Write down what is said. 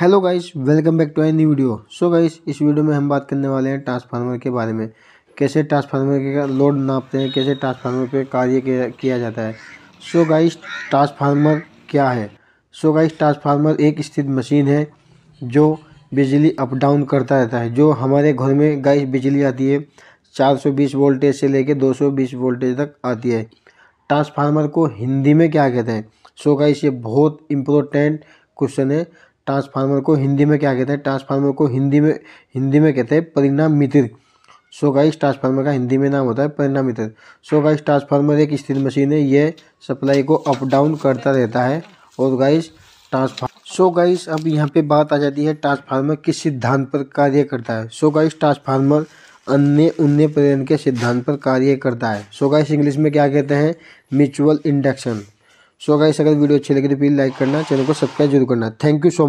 hello guys welcome back to I new video so guys इस video में हम बात करने वाले हैं ट्रांसफार्मर के बारे में कैसे ट्रांसफार्मर के लोड नापते हैं कैसे ट्रांसफार्मर पे कार्य किया जाता है सो गाइस ट्रांसफार्मर क्या है सो गाइस ट्रांसफार्मर एक स्थित मशीन है जो बिजली अप डाउन करता रहता है जो हमारे घर में गाइस बिजली आती है चार वोल्टेज से लेकर दो वोल्टेज तक आती है ट्रांसफार्मर को हिंदी में क्या कहते हैं सो गाइस ये बहुत इंपॉर्टेंट क्वेश्चन है ट्रांसफार्मर को हिंदी में क्या कहते हैं ट्रांसफार्मर को हिंदी में हिंदी में कहते हैं मित्र सो गाइस ट्रांसफार्मर का हिंदी में नाम होता है मित्र सो गाइस ट्रांसफार्मर एक स्थिर मशीन है यह सप्लाई को अप डाउन करता रहता है और गाइस ट्रांसफार्मर सो गाइस अब यहाँ पे बात आ जाती है ट्रांसफार्मर किस सिद्धांत पर कार्य करता है सो गाइस ट्रांसफार्मर अन्य उन्य प्रेरण के सिद्धांत पर कार्य करता है सो गाइस इंग्लिश में क्या कहते हैं म्यूचुअल इंडक्शन सो गाइस अगर वीडियो अच्छी लगे तो प्लीज़ लाइक करना चैनल को सब्सक्राइब जरूर करना थैंक यू सो